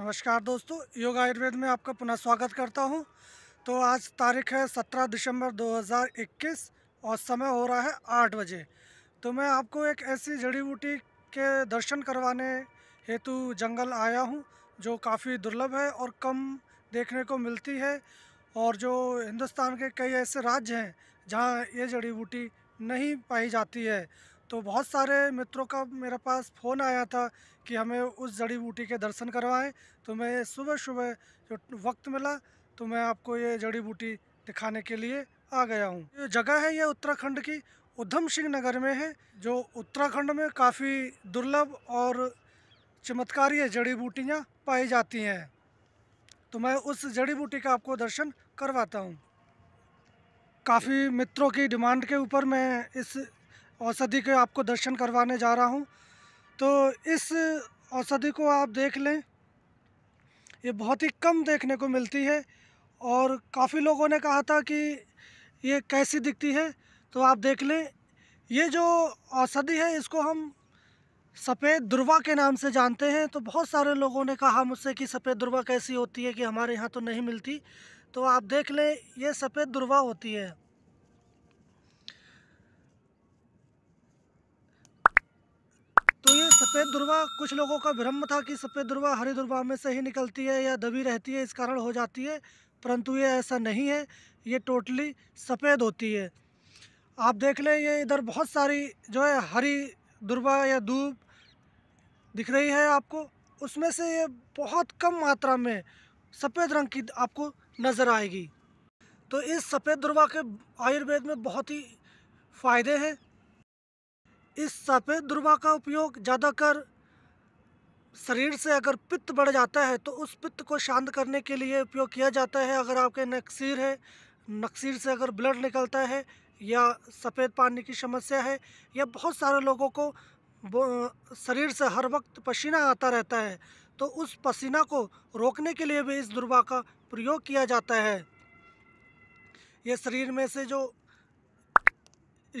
नमस्कार दोस्तों योग आयुर्वेद में आपका पुनः स्वागत करता हूं तो आज तारीख है 17 दिसंबर 2021 और समय हो रहा है आठ बजे तो मैं आपको एक ऐसी जड़ी बूटी के दर्शन करवाने हेतु जंगल आया हूं जो काफ़ी दुर्लभ है और कम देखने को मिलती है और जो हिंदुस्तान के कई ऐसे राज्य हैं जहाँ ये जड़ी बूटी नहीं पाई जाती है तो बहुत सारे मित्रों का मेरे पास फ़ोन आया था कि हमें उस जड़ी बूटी के दर्शन करवाएं तो मैं सुबह सुबह जो वक्त मिला तो मैं आपको ये जड़ी बूटी दिखाने के लिए आ गया हूँ ये जगह है ये उत्तराखंड की उधम सिंह नगर में है जो उत्तराखंड में काफ़ी दुर्लभ और चमत्कारी जड़ी बूटियाँ पाई जाती हैं तो मैं उस जड़ी बूटी का आपको दर्शन करवाता हूँ काफ़ी मित्रों की डिमांड के ऊपर मैं इस औषधि के आपको दर्शन करवाने जा रहा हूँ तो इस औषधि को आप देख लें ये बहुत ही कम देखने को मिलती है और काफ़ी लोगों ने कहा था कि ये कैसी दिखती है तो आप देख लें ये जो औषधि है इसको हम सफ़ेद दुर्वा के नाम से जानते हैं तो बहुत सारे लोगों ने कहा मुझसे कि सफ़ेद दुर्वा कैसी होती है कि हमारे यहाँ तो नहीं मिलती तो आप देख लें ये सफ़ेद दुर्वा होती है सफ़ेद दुर्वा कुछ लोगों का भ्रम था कि सफ़ेद दुर्वा हरी दुर्वा में से ही निकलती है या दबी रहती है इस कारण हो जाती है परंतु ये ऐसा नहीं है ये टोटली सफ़ेद होती है आप देख लें ये इधर बहुत सारी जो है हरी दुर्वा या दूब दिख रही है आपको उसमें से ये बहुत कम मात्रा में सफ़ेद रंग की आपको नज़र आएगी तो इस सफ़ेद दुर्वा के आयुर्वेद में बहुत ही फ़ायदे हैं इस सफ़ेद दुर्वा का उपयोग ज़्यादातर शरीर से अगर पित्त बढ़ जाता है तो उस पित्त को शांत करने के लिए उपयोग किया जाता है अगर आपके नक्सीर है नक्सीर से अगर ब्लड निकलता है या सफ़ेद पानी की समस्या है या बहुत सारे लोगों को शरीर से हर वक्त पसीना आता रहता है तो उस पसीना को रोकने के लिए भी इस दुर्वा का प्रयोग किया जाता है ये शरीर में से जो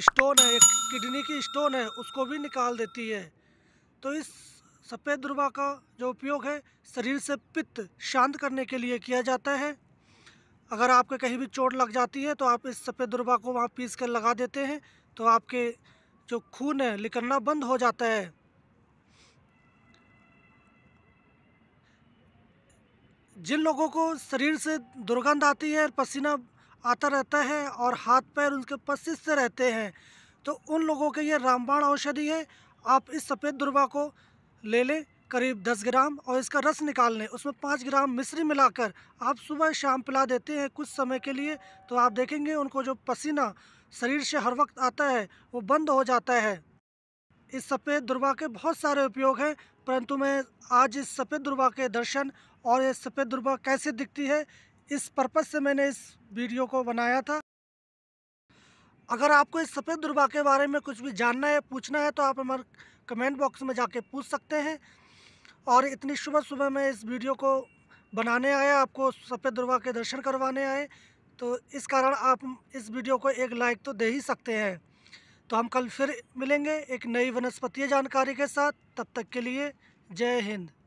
स्टोन है एक किडनी की स्टोन है उसको भी निकाल देती है तो इस सफ़ेद दुर्वा का जो उपयोग है शरीर से पित्त शांत करने के लिए किया जाता है अगर आपके कहीं भी चोट लग जाती है तो आप इस सफ़ेद दुर्वा को वहाँ पीस कर लगा देते हैं तो आपके जो खून है निकलना बंद हो जाता है जिन लोगों को शरीर से दुर्गंध आती है पसीना आता रहता है और हाथ पैर उनके से रहते हैं तो उन लोगों के ये रामबाण औषधि है आप इस सफ़ेद दुर्वा को ले लें करीब 10 ग्राम और इसका रस निकाल लें उसमें 5 ग्राम मिश्री मिलाकर आप सुबह शाम पिला देते हैं कुछ समय के लिए तो आप देखेंगे उनको जो पसीना शरीर से हर वक्त आता है वो बंद हो जाता है इस सफ़ेद दुर्वा के बहुत सारे उपयोग हैं परंतु मैं आज इस सफ़ेद दुर्वा के दर्शन और ये सफ़ेद दुर्वा कैसे दिखती है इस पर्पज़ से मैंने इस वीडियो को बनाया था अगर आपको इस सफ़ेद दुर्बा के बारे में कुछ भी जानना है पूछना है तो आप हमारे कमेंट बॉक्स में जाके पूछ सकते हैं और इतनी सुबह सुबह मैं इस वीडियो को बनाने आया आपको सफ़ेद दुर्बा के दर्शन करवाने आए तो इस कारण आप इस वीडियो को एक लाइक तो दे ही सकते हैं तो हम कल फिर मिलेंगे एक नई वनस्पति जानकारी के साथ तब तक के लिए जय हिंद